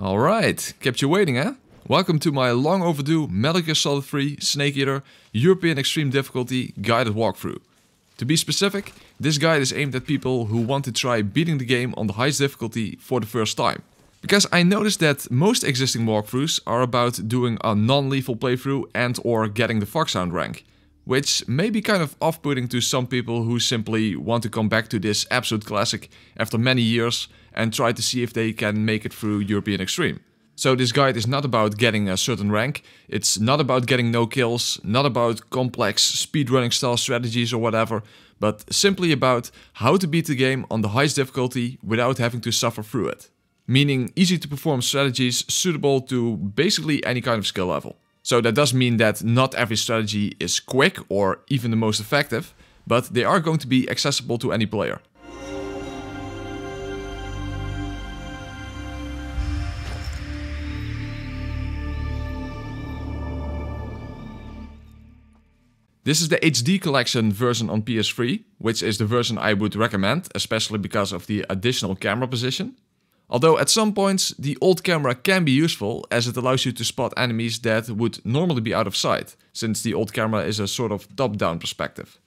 Alright, kept you waiting, eh? Welcome to my long overdue Metal Gear Solid 3 Snake Eater European Extreme Difficulty guided walkthrough. To be specific, this guide is aimed at people who want to try beating the game on the highest difficulty for the first time. Because I noticed that most existing walkthroughs are about doing a non-lethal playthrough and or getting the Foxhound rank. Which may be kind of off-putting to some people who simply want to come back to this absolute classic after many years and try to see if they can make it through European Extreme. So this guide is not about getting a certain rank, it's not about getting no kills, not about complex speedrunning style strategies or whatever, but simply about how to beat the game on the highest difficulty without having to suffer through it. Meaning easy to perform strategies suitable to basically any kind of skill level. So that does mean that not every strategy is quick or even the most effective, but they are going to be accessible to any player. This is the HD collection version on PS3, which is the version I would recommend, especially because of the additional camera position. Although at some points the old camera can be useful as it allows you to spot enemies that would normally be out of sight, since the old camera is a sort of top-down perspective.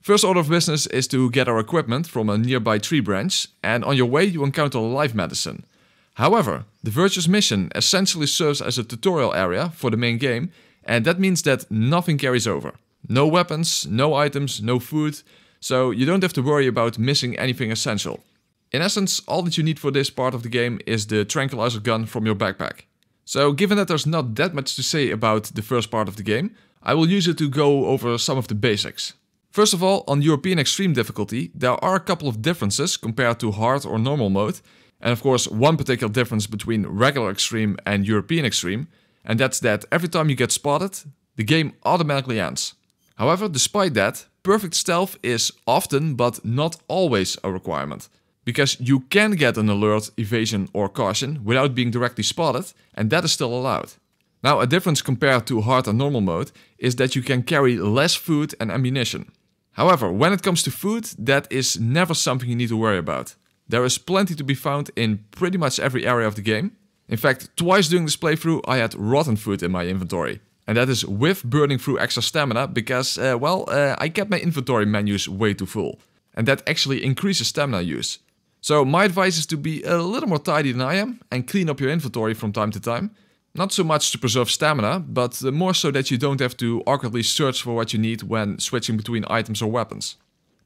First order of business is to get our equipment from a nearby tree branch, and on your way you encounter live medicine. However, the Virtuous mission essentially serves as a tutorial area for the main game, and that means that nothing carries over. No weapons, no items, no food, so you don't have to worry about missing anything essential. In essence, all that you need for this part of the game is the tranquilizer gun from your backpack. So given that there's not that much to say about the first part of the game, I will use it to go over some of the basics. First of all, on European Extreme difficulty, there are a couple of differences compared to Hard or Normal mode, and of course one particular difference between Regular Extreme and European Extreme, and that's that every time you get spotted, the game automatically ends. However, despite that, perfect stealth is often but not always a requirement. Because you can get an alert, evasion or caution without being directly spotted and that is still allowed. Now a difference compared to hard and normal mode is that you can carry less food and ammunition. However, when it comes to food, that is never something you need to worry about. There is plenty to be found in pretty much every area of the game. In fact, twice during this playthrough I had rotten food in my inventory, and that is with burning through extra stamina because, uh, well, uh, I kept my inventory menus way too full. And that actually increases stamina use. So my advice is to be a little more tidy than I am and clean up your inventory from time to time. Not so much to preserve stamina, but more so that you don't have to awkwardly search for what you need when switching between items or weapons.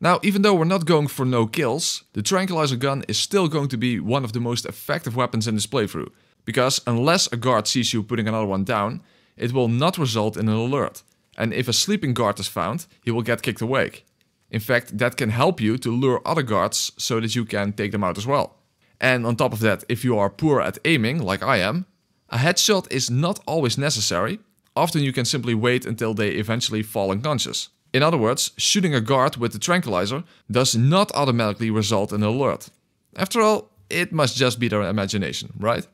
Now, even though we're not going for no kills, the tranquilizer gun is still going to be one of the most effective weapons in this playthrough. Because unless a guard sees you putting another one down, it will not result in an alert, and if a sleeping guard is found, he will get kicked awake. In fact, that can help you to lure other guards so that you can take them out as well. And on top of that, if you are poor at aiming, like I am, a headshot is not always necessary, often you can simply wait until they eventually fall unconscious. In other words, shooting a guard with the tranquilizer does not automatically result in an alert. After all, it must just be their imagination, right?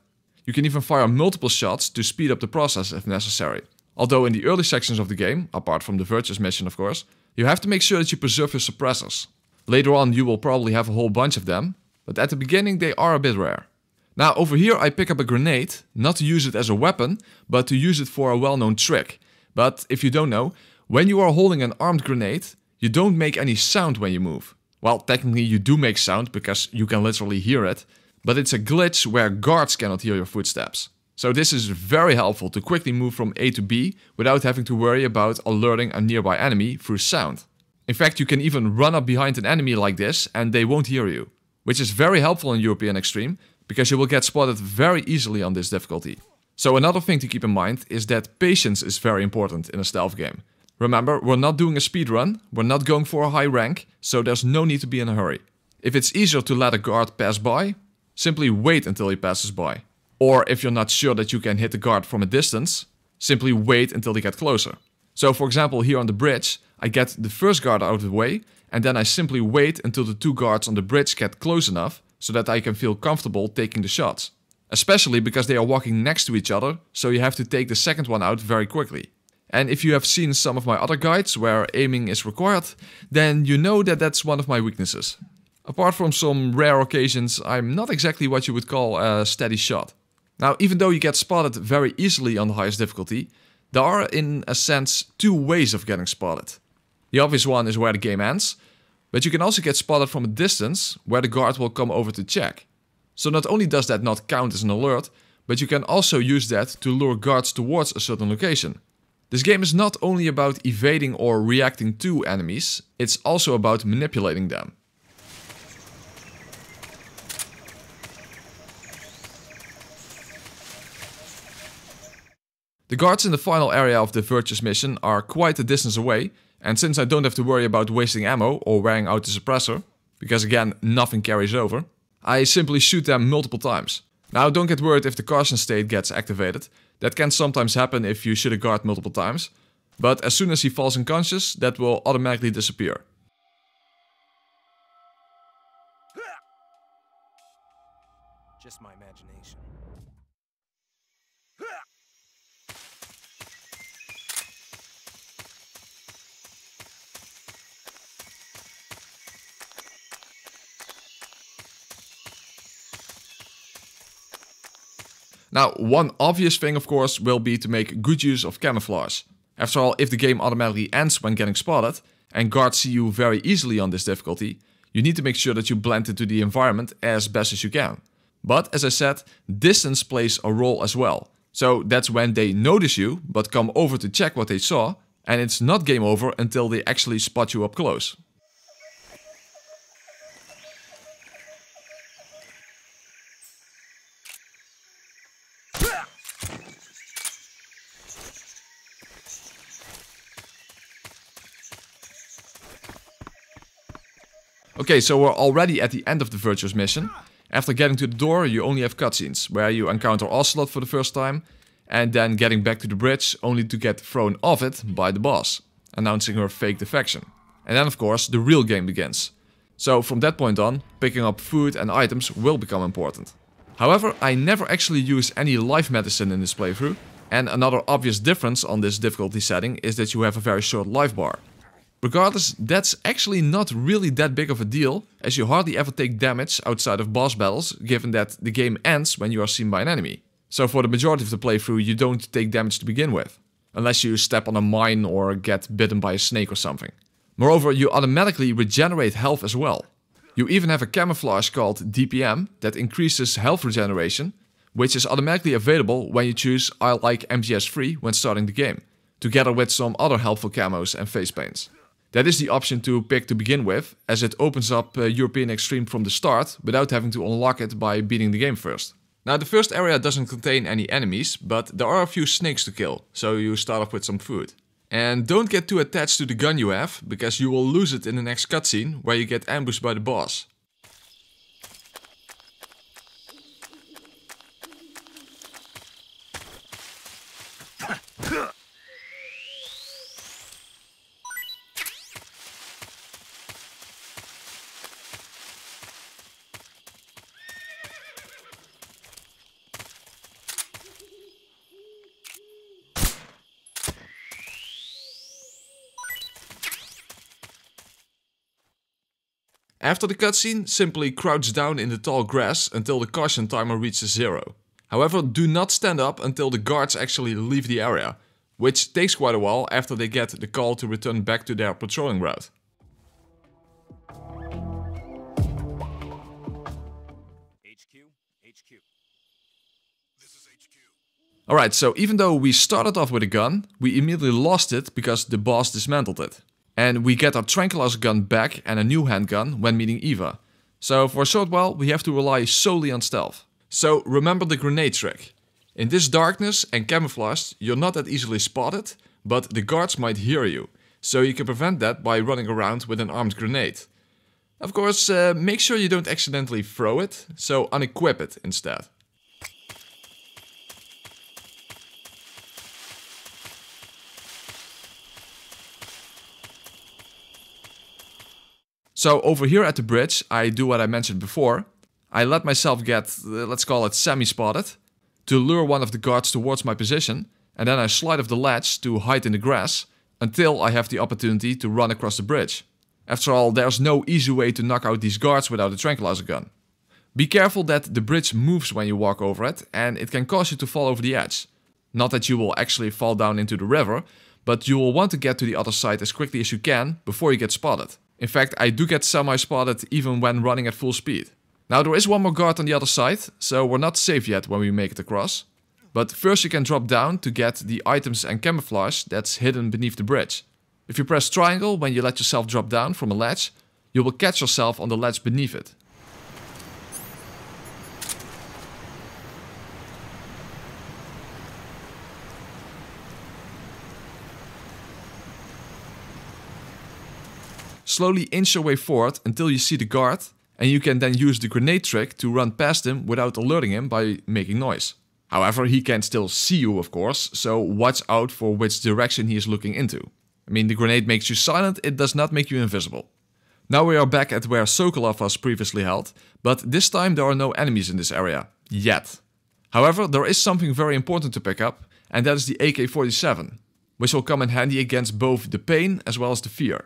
You can even fire multiple shots to speed up the process if necessary. Although in the early sections of the game, apart from the Virtuous mission of course, you have to make sure that you preserve your suppressors. Later on you will probably have a whole bunch of them, but at the beginning they are a bit rare. Now over here I pick up a grenade, not to use it as a weapon, but to use it for a well-known trick. But if you don't know, when you are holding an armed grenade, you don't make any sound when you move. Well, technically you do make sound because you can literally hear it, but it's a glitch where guards cannot hear your footsteps. So this is very helpful to quickly move from A to B without having to worry about alerting a nearby enemy through sound. In fact, you can even run up behind an enemy like this and they won't hear you, which is very helpful in European Extreme because you will get spotted very easily on this difficulty. So another thing to keep in mind is that patience is very important in a stealth game. Remember, we're not doing a speedrun. we're not going for a high rank, so there's no need to be in a hurry. If it's easier to let a guard pass by, simply wait until he passes by. Or if you're not sure that you can hit the guard from a distance, simply wait until he gets closer. So for example here on the bridge, I get the first guard out of the way and then I simply wait until the two guards on the bridge get close enough so that I can feel comfortable taking the shots. Especially because they are walking next to each other, so you have to take the second one out very quickly. And if you have seen some of my other guides where aiming is required, then you know that that's one of my weaknesses. Apart from some rare occasions, I'm not exactly what you would call a steady shot. Now, even though you get spotted very easily on the highest difficulty, there are, in a sense, two ways of getting spotted. The obvious one is where the game ends, but you can also get spotted from a distance where the guard will come over to check. So not only does that not count as an alert, but you can also use that to lure guards towards a certain location. This game is not only about evading or reacting to enemies, it's also about manipulating them. The guards in the final area of the Virtus mission are quite a distance away, and since I don't have to worry about wasting ammo or wearing out the suppressor, because again, nothing carries over, I simply shoot them multiple times. Now don't get worried if the Carson state gets activated, that can sometimes happen if you shoot a guard multiple times, but as soon as he falls unconscious, that will automatically disappear. Just my Now, one obvious thing, of course, will be to make good use of camouflage. After all, if the game automatically ends when getting spotted, and guards see you very easily on this difficulty, you need to make sure that you blend into the environment as best as you can. But as I said, distance plays a role as well. So that's when they notice you, but come over to check what they saw, and it's not game over until they actually spot you up close. Okay, so we're already at the end of the Virtuous mission. After getting to the door, you only have cutscenes, where you encounter Ocelot for the first time, and then getting back to the bridge, only to get thrown off it by the boss, announcing her fake defection. And then of course, the real game begins. So from that point on, picking up food and items will become important. However, I never actually use any life medicine in this playthrough, and another obvious difference on this difficulty setting is that you have a very short life bar. Regardless, that's actually not really that big of a deal, as you hardly ever take damage outside of boss battles, given that the game ends when you are seen by an enemy. So for the majority of the playthrough, you don't take damage to begin with, unless you step on a mine or get bitten by a snake or something. Moreover, you automatically regenerate health as well. You even have a camouflage called DPM that increases health regeneration, which is automatically available when you choose I like MGS3 when starting the game, together with some other helpful camos and face paints. That is the option to pick to begin with, as it opens up uh, European Extreme from the start without having to unlock it by beating the game first. Now the first area doesn't contain any enemies, but there are a few snakes to kill, so you start off with some food. And don't get too attached to the gun you have, because you will lose it in the next cutscene where you get ambushed by the boss. After the cutscene, simply crouch down in the tall grass until the caution timer reaches zero. However, do not stand up until the guards actually leave the area, which takes quite a while after they get the call to return back to their patrolling route. Alright, so even though we started off with a gun, we immediately lost it because the boss dismantled it and we get our tranquilizer gun back and a new handgun when meeting Eva. So for a short while we have to rely solely on stealth. So remember the grenade trick. In this darkness and camouflaged you're not that easily spotted, but the guards might hear you, so you can prevent that by running around with an armed grenade. Of course, uh, make sure you don't accidentally throw it, so unequip it instead. So over here at the bridge, I do what I mentioned before. I let myself get, uh, let's call it semi-spotted, to lure one of the guards towards my position, and then I slide off the ledge to hide in the grass until I have the opportunity to run across the bridge. After all, there's no easy way to knock out these guards without a tranquilizer gun. Be careful that the bridge moves when you walk over it, and it can cause you to fall over the edge. Not that you will actually fall down into the river, but you will want to get to the other side as quickly as you can before you get spotted. In fact, I do get semi-spotted even when running at full speed. Now there is one more guard on the other side, so we're not safe yet when we make it across. But first you can drop down to get the items and camouflage that's hidden beneath the bridge. If you press triangle when you let yourself drop down from a ledge, you will catch yourself on the ledge beneath it. slowly inch your way forward until you see the guard and you can then use the grenade trick to run past him without alerting him by making noise. However, he can still see you of course, so watch out for which direction he is looking into. I mean, the grenade makes you silent, it does not make you invisible. Now we are back at where Sokolov was previously held, but this time there are no enemies in this area. Yet. However, there is something very important to pick up, and that is the AK-47, which will come in handy against both the pain as well as the fear.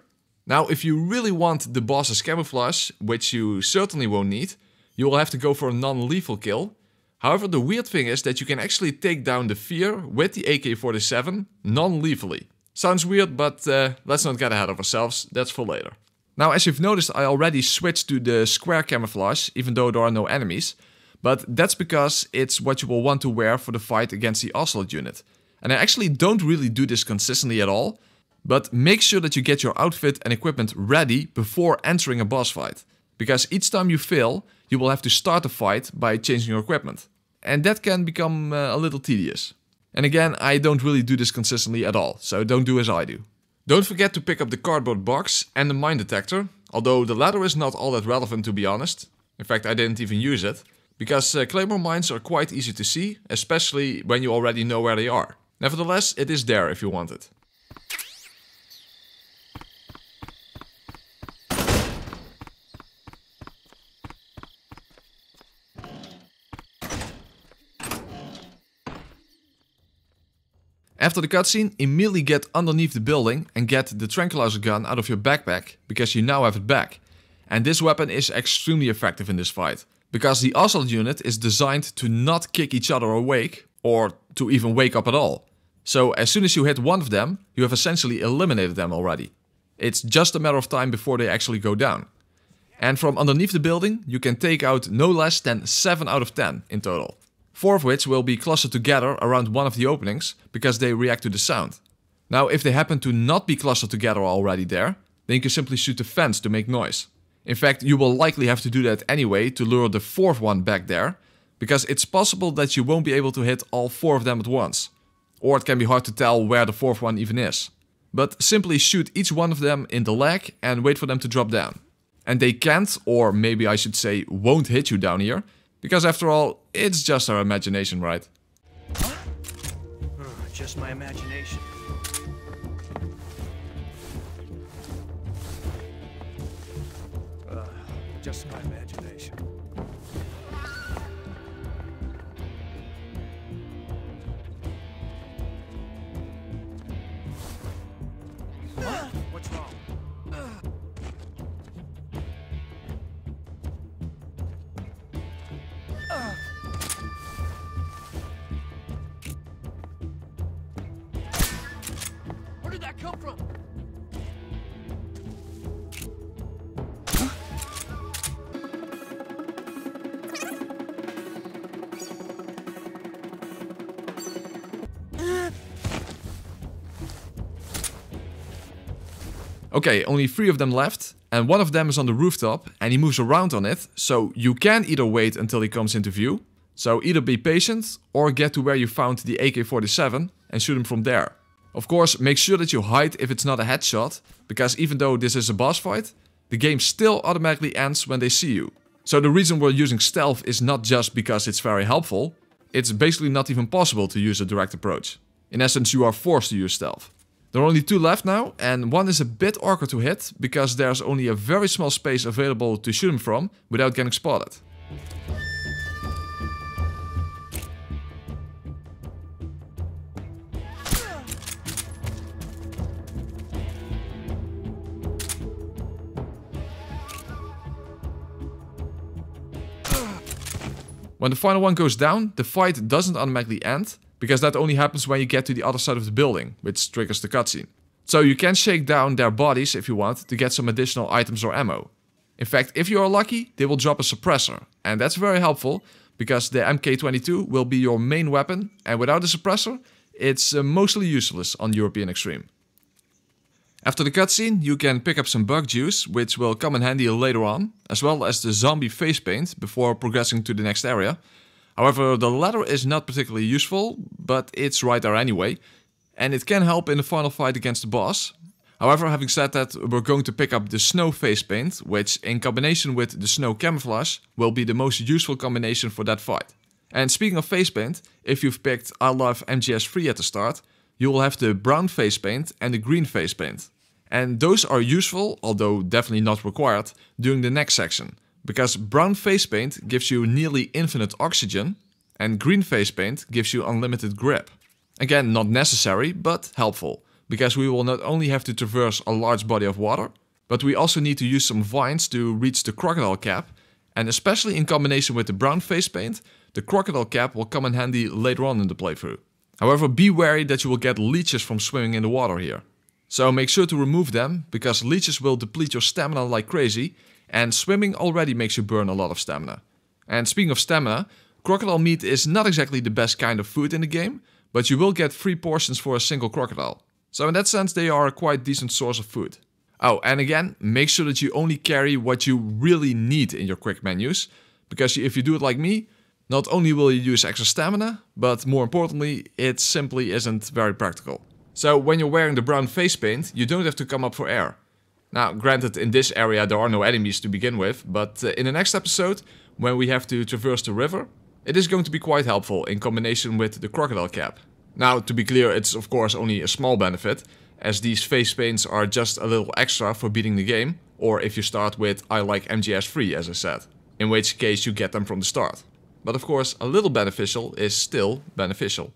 Now, if you really want the boss's camouflage, which you certainly won't need, you will have to go for a non-lethal kill. However, the weird thing is that you can actually take down the fear with the AK-47 non-lethally. Sounds weird, but uh, let's not get ahead of ourselves, that's for later. Now, as you've noticed, I already switched to the square camouflage, even though there are no enemies. But that's because it's what you will want to wear for the fight against the Ocelot unit. And I actually don't really do this consistently at all, but make sure that you get your outfit and equipment ready before entering a boss fight. Because each time you fail, you will have to start a fight by changing your equipment. And that can become uh, a little tedious. And again, I don't really do this consistently at all, so don't do as I do. Don't forget to pick up the cardboard box and the mine detector, although the latter is not all that relevant to be honest. In fact, I didn't even use it, because uh, claymore mines are quite easy to see, especially when you already know where they are. Nevertheless, it is there if you want it. After the cutscene, immediately get underneath the building and get the tranquilizer gun out of your backpack because you now have it back. And this weapon is extremely effective in this fight, because the assault unit is designed to not kick each other awake or to even wake up at all. So as soon as you hit one of them, you have essentially eliminated them already. It's just a matter of time before they actually go down. And from underneath the building, you can take out no less than 7 out of 10 in total four of which will be clustered together around one of the openings because they react to the sound. Now if they happen to not be clustered together already there, then you can simply shoot the fence to make noise. In fact, you will likely have to do that anyway to lure the fourth one back there, because it's possible that you won't be able to hit all four of them at once, or it can be hard to tell where the fourth one even is. But simply shoot each one of them in the leg and wait for them to drop down. And they can't, or maybe I should say won't hit you down here, because after all, it's just our imagination, right? Just my imagination. Uh, just my imagination. Okay, only three of them left, and one of them is on the rooftop, and he moves around on it, so you can either wait until he comes into view, so either be patient, or get to where you found the AK-47 and shoot him from there. Of course, make sure that you hide if it's not a headshot, because even though this is a boss fight, the game still automatically ends when they see you. So the reason we're using stealth is not just because it's very helpful, it's basically not even possible to use a direct approach. In essence, you are forced to use stealth. There are only two left now, and one is a bit awkward to hit, because there's only a very small space available to shoot him from without getting spotted. When the final one goes down, the fight doesn't automatically end, because that only happens when you get to the other side of the building, which triggers the cutscene. So you can shake down their bodies if you want to get some additional items or ammo. In fact, if you are lucky, they will drop a suppressor, and that's very helpful because the MK22 will be your main weapon, and without the suppressor, it's uh, mostly useless on European Extreme. After the cutscene, you can pick up some bug juice, which will come in handy later on, as well as the zombie face paint before progressing to the next area, However, the ladder is not particularly useful, but it's right there anyway, and it can help in the final fight against the boss. However, having said that, we're going to pick up the snow face paint, which in combination with the snow camouflage will be the most useful combination for that fight. And speaking of face paint, if you've picked I Love MGS3 at the start, you will have the brown face paint and the green face paint. And those are useful, although definitely not required, during the next section. Because brown face paint gives you nearly infinite oxygen and green face paint gives you unlimited grip. Again, not necessary, but helpful, because we will not only have to traverse a large body of water, but we also need to use some vines to reach the crocodile cap, and especially in combination with the brown face paint, the crocodile cap will come in handy later on in the playthrough. However, be wary that you will get leeches from swimming in the water here. So make sure to remove them, because leeches will deplete your stamina like crazy, and swimming already makes you burn a lot of stamina. And speaking of stamina, crocodile meat is not exactly the best kind of food in the game, but you will get 3 portions for a single crocodile. So in that sense they are a quite decent source of food. Oh, and again, make sure that you only carry what you really need in your quick menus, because if you do it like me, not only will you use extra stamina, but more importantly, it simply isn't very practical. So when you're wearing the brown face paint, you don't have to come up for air. Now, granted, in this area there are no enemies to begin with, but uh, in the next episode, when we have to traverse the river, it is going to be quite helpful in combination with the crocodile cap. Now, to be clear, it's of course only a small benefit, as these face paints are just a little extra for beating the game, or if you start with I like MGS 3 as I said, in which case you get them from the start. But of course, a little beneficial is still beneficial.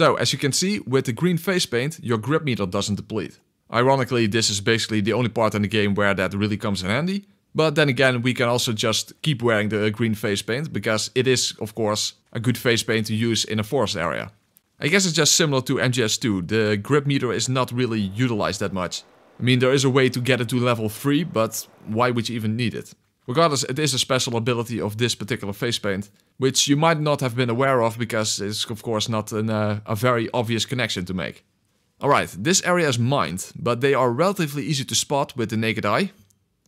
So as you can see, with the green face paint, your grip meter doesn't deplete. Ironically, this is basically the only part in the game where that really comes in handy. But then again, we can also just keep wearing the green face paint, because it is, of course, a good face paint to use in a forest area. I guess it's just similar to MGS2, the grip meter is not really utilized that much. I mean, there is a way to get it to level 3, but why would you even need it? Regardless, it is a special ability of this particular face paint, which you might not have been aware of because it's of course not an, uh, a very obvious connection to make. Alright, this area is mined, but they are relatively easy to spot with the naked eye.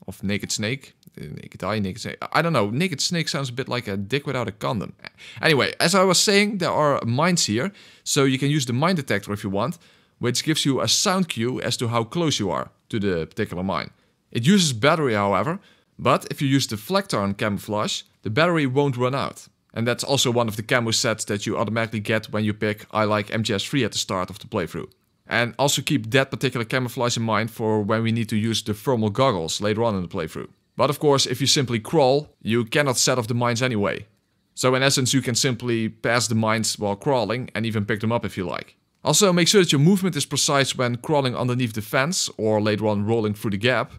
Of naked snake. Eh, naked eye, naked snake. I don't know, naked snake sounds a bit like a dick without a condom. Anyway, as I was saying, there are mines here, so you can use the mine detector if you want, which gives you a sound cue as to how close you are to the particular mine. It uses battery, however, but if you use Deflector on Camouflage, the battery won't run out. And that's also one of the camo sets that you automatically get when you pick I like MGS3 at the start of the playthrough. And also keep that particular camouflage in mind for when we need to use the thermal goggles later on in the playthrough. But of course, if you simply crawl, you cannot set off the mines anyway. So in essence, you can simply pass the mines while crawling and even pick them up if you like. Also, make sure that your movement is precise when crawling underneath the fence or later on rolling through the gap,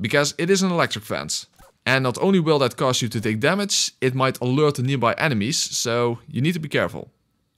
because it is an electric fence. And not only will that cause you to take damage, it might alert the nearby enemies, so you need to be careful.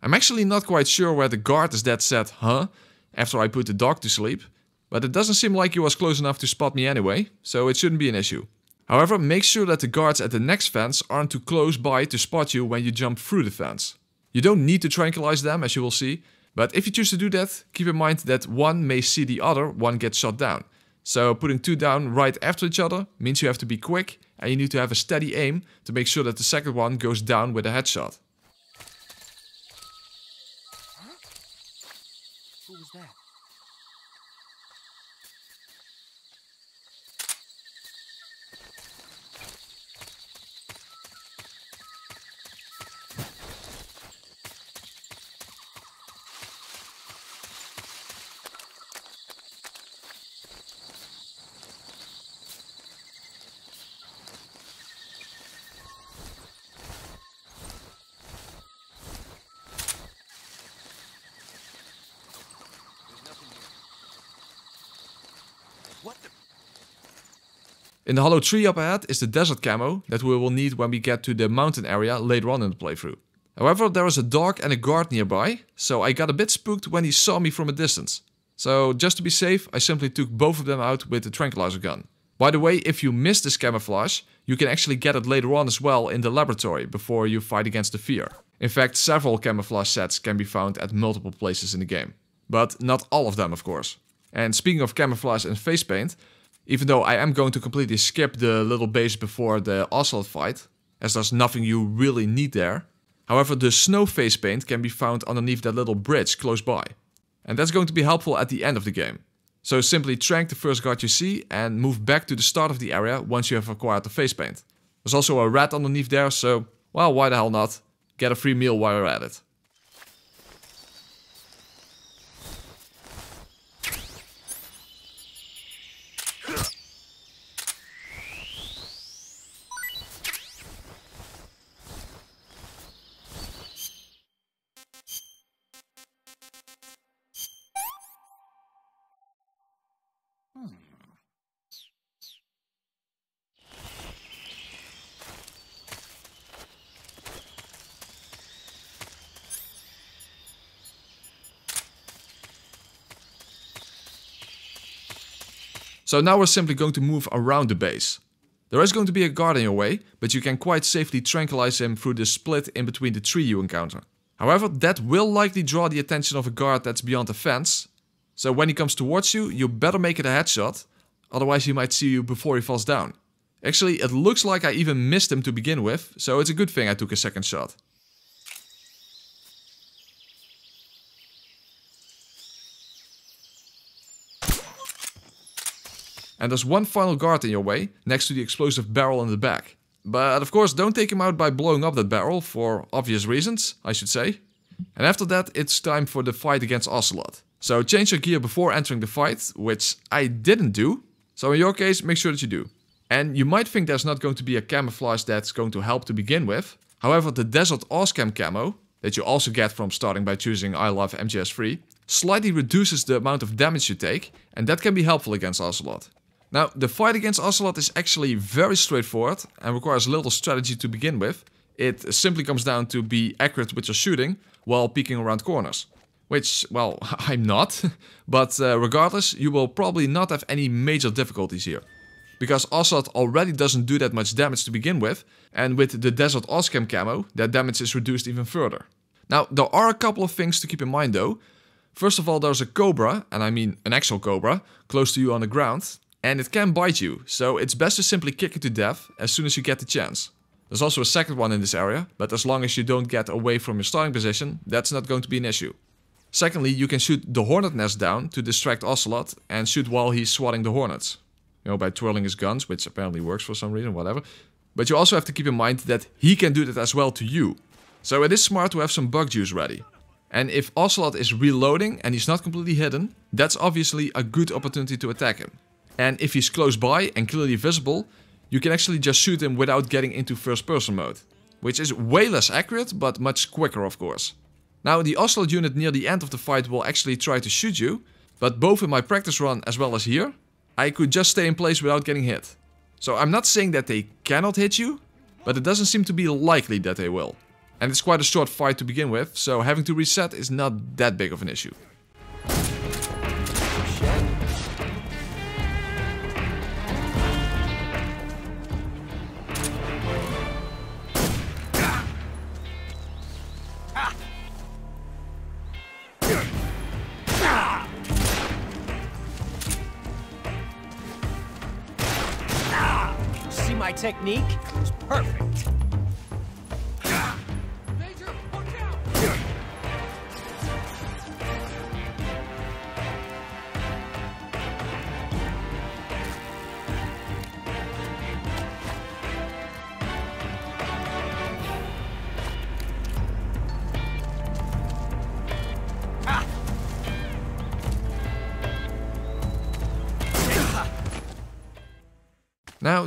I'm actually not quite sure where the guard is that said, huh, after I put the dog to sleep, but it doesn't seem like he was close enough to spot me anyway, so it shouldn't be an issue. However, make sure that the guards at the next fence aren't too close by to spot you when you jump through the fence. You don't need to tranquilize them, as you will see, but if you choose to do that, keep in mind that one may see the other, one gets shot down. So putting two down right after each other means you have to be quick and you need to have a steady aim to make sure that the second one goes down with a headshot. In the Hollow Tree up ahead is the desert camo that we will need when we get to the mountain area later on in the playthrough. However, there is a dog and a guard nearby, so I got a bit spooked when he saw me from a distance. So just to be safe, I simply took both of them out with the tranquilizer gun. By the way, if you miss this camouflage, you can actually get it later on as well in the laboratory before you fight against the fear. In fact, several camouflage sets can be found at multiple places in the game. But not all of them, of course. And speaking of camouflage and face paint, even though I am going to completely skip the little base before the Assault fight, as there's nothing you really need there. However, the snow face paint can be found underneath that little bridge close by. And that's going to be helpful at the end of the game. So simply trank the first guard you see and move back to the start of the area once you have acquired the face paint. There's also a rat underneath there, so well, why the hell not? Get a free meal while you're at it. So now we're simply going to move around the base. There is going to be a guard in your way, but you can quite safely tranquilize him through the split in between the tree you encounter. However, that will likely draw the attention of a guard that's beyond the fence, so when he comes towards you, you better make it a headshot, otherwise he might see you before he falls down. Actually, it looks like I even missed him to begin with, so it's a good thing I took a second shot. And there's one final guard in your way, next to the explosive barrel in the back. But of course, don't take him out by blowing up that barrel, for obvious reasons, I should say. And after that, it's time for the fight against Ocelot. So change your gear before entering the fight, which I didn't do. So in your case, make sure that you do. And you might think there's not going to be a camouflage that's going to help to begin with. However, the Desert Oscam camo, that you also get from starting by choosing I Love MGS3, slightly reduces the amount of damage you take, and that can be helpful against Ocelot. Now, the fight against Ocelot is actually very straightforward and requires little strategy to begin with. It simply comes down to be accurate with your shooting while peeking around corners. Which, well, I'm not. but uh, regardless, you will probably not have any major difficulties here. Because Ocelot already doesn't do that much damage to begin with, and with the Desert Oscam camo, that damage is reduced even further. Now, there are a couple of things to keep in mind though. First of all, there's a cobra, and I mean an actual cobra, close to you on the ground and it can bite you, so it's best to simply kick it to death as soon as you get the chance. There's also a second one in this area, but as long as you don't get away from your starting position, that's not going to be an issue. Secondly, you can shoot the hornet nest down to distract Ocelot and shoot while he's swatting the hornets. You know, by twirling his guns, which apparently works for some reason, whatever. But you also have to keep in mind that he can do that as well to you. So it is smart to have some bug juice ready. And if Ocelot is reloading and he's not completely hidden, that's obviously a good opportunity to attack him. And if he's close by and clearly visible, you can actually just shoot him without getting into first person mode. Which is way less accurate, but much quicker of course. Now the Ocelot unit near the end of the fight will actually try to shoot you, but both in my practice run as well as here, I could just stay in place without getting hit. So I'm not saying that they cannot hit you, but it doesn't seem to be likely that they will. And it's quite a short fight to begin with, so having to reset is not that big of an issue. technique was perfect.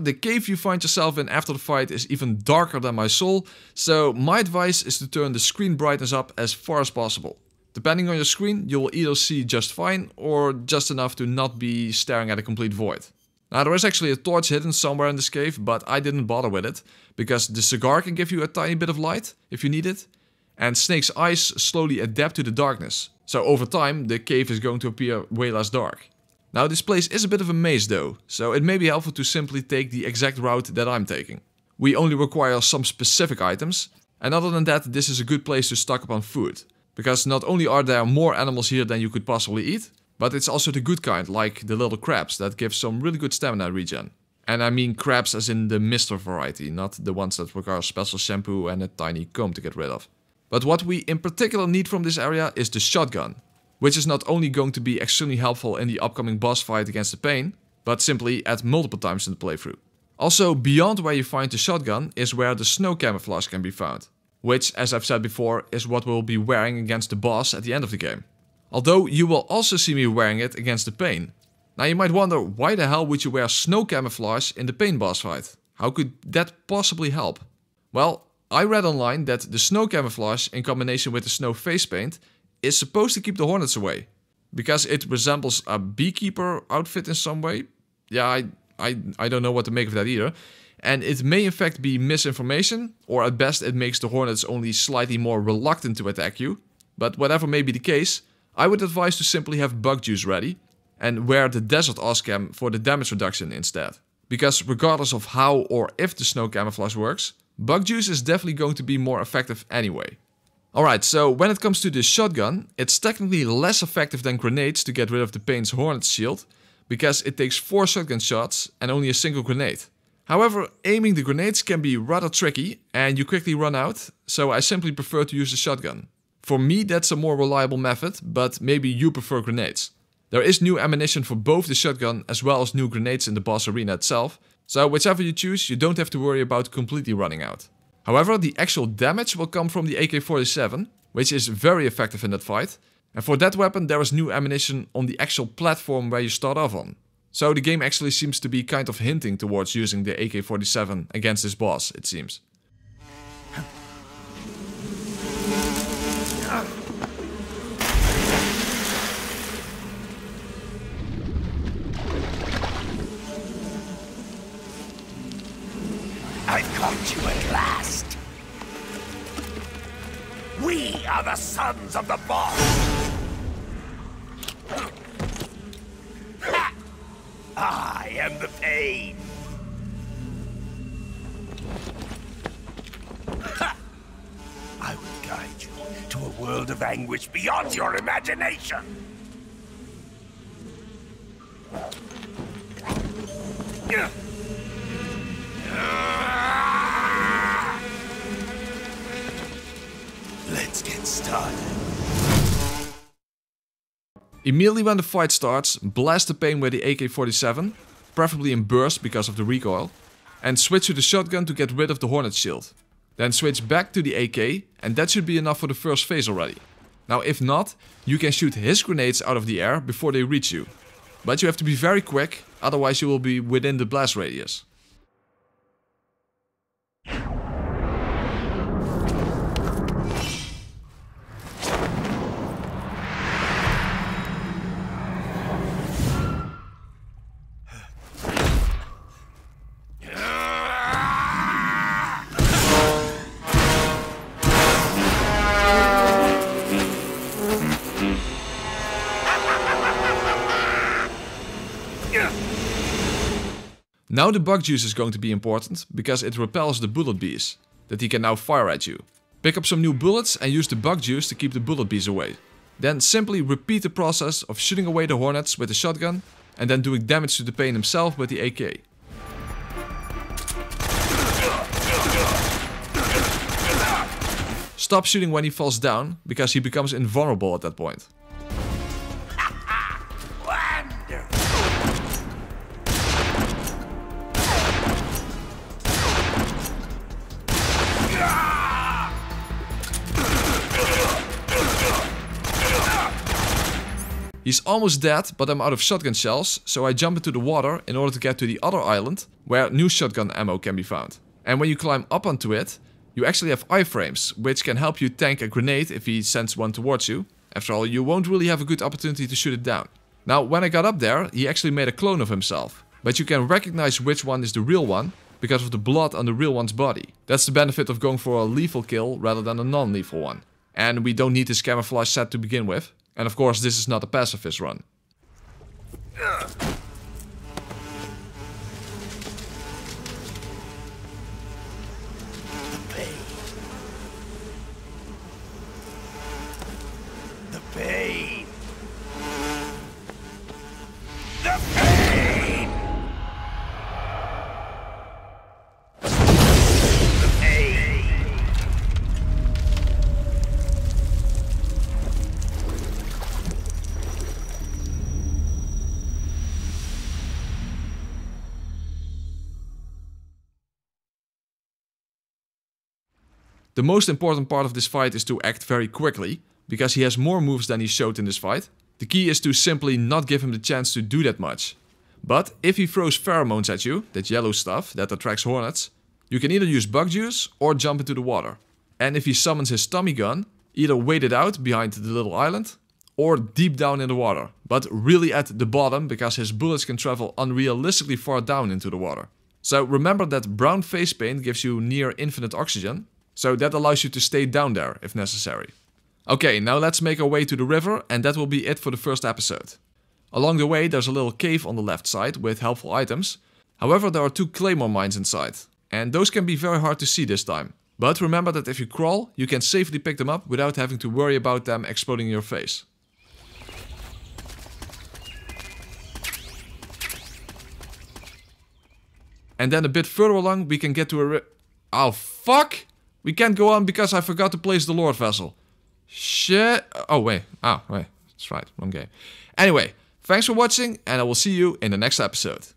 the cave you find yourself in after the fight is even darker than my soul, so my advice is to turn the screen brightness up as far as possible. Depending on your screen, you will either see just fine or just enough to not be staring at a complete void. Now there is actually a torch hidden somewhere in this cave, but I didn't bother with it, because the cigar can give you a tiny bit of light, if you need it, and Snake's eyes slowly adapt to the darkness, so over time the cave is going to appear way less dark. Now this place is a bit of a maze though, so it may be helpful to simply take the exact route that I'm taking. We only require some specific items, and other than that this is a good place to stock up on food. Because not only are there more animals here than you could possibly eat, but it's also the good kind, like the little crabs that give some really good stamina regen. And I mean crabs as in the mister variety, not the ones that require special shampoo and a tiny comb to get rid of. But what we in particular need from this area is the shotgun which is not only going to be extremely helpful in the upcoming boss fight against the Pain, but simply at multiple times in the playthrough. Also, beyond where you find the shotgun is where the snow camouflage can be found, which, as I've said before, is what we'll be wearing against the boss at the end of the game. Although you will also see me wearing it against the Pain. Now you might wonder, why the hell would you wear snow camouflage in the Pain boss fight? How could that possibly help? Well, I read online that the snow camouflage in combination with the snow face paint is supposed to keep the hornets away because it resembles a beekeeper outfit in some way. Yeah, I, I, I don't know what to make of that either. And it may in fact be misinformation, or at best it makes the hornets only slightly more reluctant to attack you. But whatever may be the case, I would advise to simply have bug juice ready and wear the desert Oscam for the damage reduction instead. Because regardless of how or if the snow camouflage works, bug juice is definitely going to be more effective anyway. Alright, so when it comes to the shotgun, it's technically less effective than grenades to get rid of the Pain's Hornet shield, because it takes 4 shotgun shots and only a single grenade. However, aiming the grenades can be rather tricky and you quickly run out, so I simply prefer to use the shotgun. For me that's a more reliable method, but maybe you prefer grenades. There is new ammunition for both the shotgun as well as new grenades in the boss arena itself, so whichever you choose you don't have to worry about completely running out. However, the actual damage will come from the AK-47, which is very effective in that fight. And for that weapon there is new ammunition on the actual platform where you start off on. So the game actually seems to be kind of hinting towards using the AK-47 against this boss, it seems. I've caught you at last. We are the sons of the boss! Ha! I am the pain! Ha! I will guide you to a world of anguish beyond your imagination! Yeah. started. Immediately when the fight starts, blast the pain with the AK-47, preferably in burst because of the recoil, and switch to the shotgun to get rid of the Hornet shield. Then switch back to the AK and that should be enough for the first phase already. Now if not, you can shoot his grenades out of the air before they reach you. But you have to be very quick, otherwise you will be within the blast radius. Now the bug juice is going to be important because it repels the bullet bees that he can now fire at you. Pick up some new bullets and use the bug juice to keep the bullet bees away. Then simply repeat the process of shooting away the hornets with the shotgun and then doing damage to the pain himself with the AK. Stop shooting when he falls down because he becomes invulnerable at that point. He's almost dead, but I'm out of shotgun shells, so I jump into the water in order to get to the other island, where new shotgun ammo can be found. And when you climb up onto it, you actually have iframes, which can help you tank a grenade if he sends one towards you. After all, you won't really have a good opportunity to shoot it down. Now, when I got up there, he actually made a clone of himself. But you can recognize which one is the real one, because of the blood on the real one's body. That's the benefit of going for a lethal kill rather than a non-lethal one. And we don't need this camouflage set to begin with. And of course this is not a pacifist run. The most important part of this fight is to act very quickly, because he has more moves than he showed in this fight. The key is to simply not give him the chance to do that much. But if he throws pheromones at you, that yellow stuff that attracts hornets, you can either use bug juice or jump into the water. And if he summons his tummy gun, either wait it out behind the little island or deep down in the water, but really at the bottom because his bullets can travel unrealistically far down into the water. So remember that brown face paint gives you near infinite oxygen, so that allows you to stay down there if necessary. Okay, now let's make our way to the river and that will be it for the first episode. Along the way there's a little cave on the left side with helpful items. However, there are two claymore mines inside. And those can be very hard to see this time. But remember that if you crawl, you can safely pick them up without having to worry about them exploding in your face. And then a bit further along, we can get to a ri- Oh, fuck! We can't go on because I forgot to place the Lord Vessel. Shit. Oh, wait. Oh, wait. That's right. Wrong game. Anyway, thanks for watching, and I will see you in the next episode.